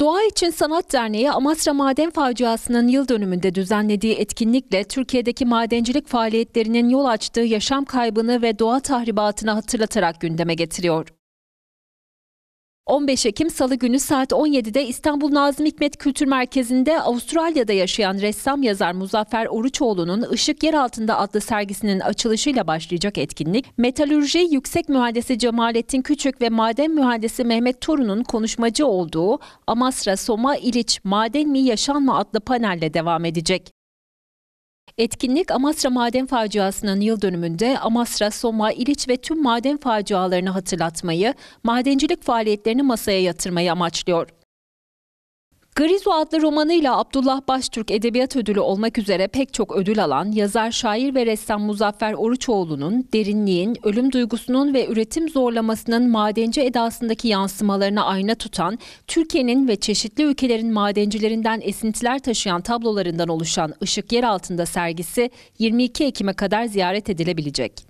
Doğa için Sanat Derneği Amasra Maden Faciası'nın yıl dönümünde düzenlediği etkinlikle Türkiye'deki madencilik faaliyetlerinin yol açtığı yaşam kaybını ve doğa tahribatını hatırlatarak gündeme getiriyor. 15 Ekim Salı günü saat 17'de İstanbul Nazım Hikmet Kültür Merkezi'nde Avustralya'da yaşayan ressam yazar Muzaffer Oruçoğlu'nun Işık Yer Altında adlı sergisinin açılışıyla başlayacak etkinlik, metalürji yüksek mühendisi Cemalettin Küçük ve maden mühendisi Mehmet Torun'un konuşmacı olduğu Amasra Soma İliç Maden mi Yaşan mı adlı panelle devam edecek. Etkinlik Amasra maden faciasının yıl dönümünde Amasra, Soma, İliç ve tüm maden facialarını hatırlatmayı, madencilik faaliyetlerini masaya yatırmayı amaçlıyor. Grizo adlı romanıyla Abdullah Baştürk Edebiyat Ödülü olmak üzere pek çok ödül alan yazar, şair ve ressam Muzaffer Oruçoğlu'nun derinliğin, ölüm duygusunun ve üretim zorlamasının madenci edasındaki yansımalarına ayna tutan, Türkiye'nin ve çeşitli ülkelerin madencilerinden esintiler taşıyan tablolarından oluşan Işık Yer Altında sergisi 22 Ekim'e kadar ziyaret edilebilecek.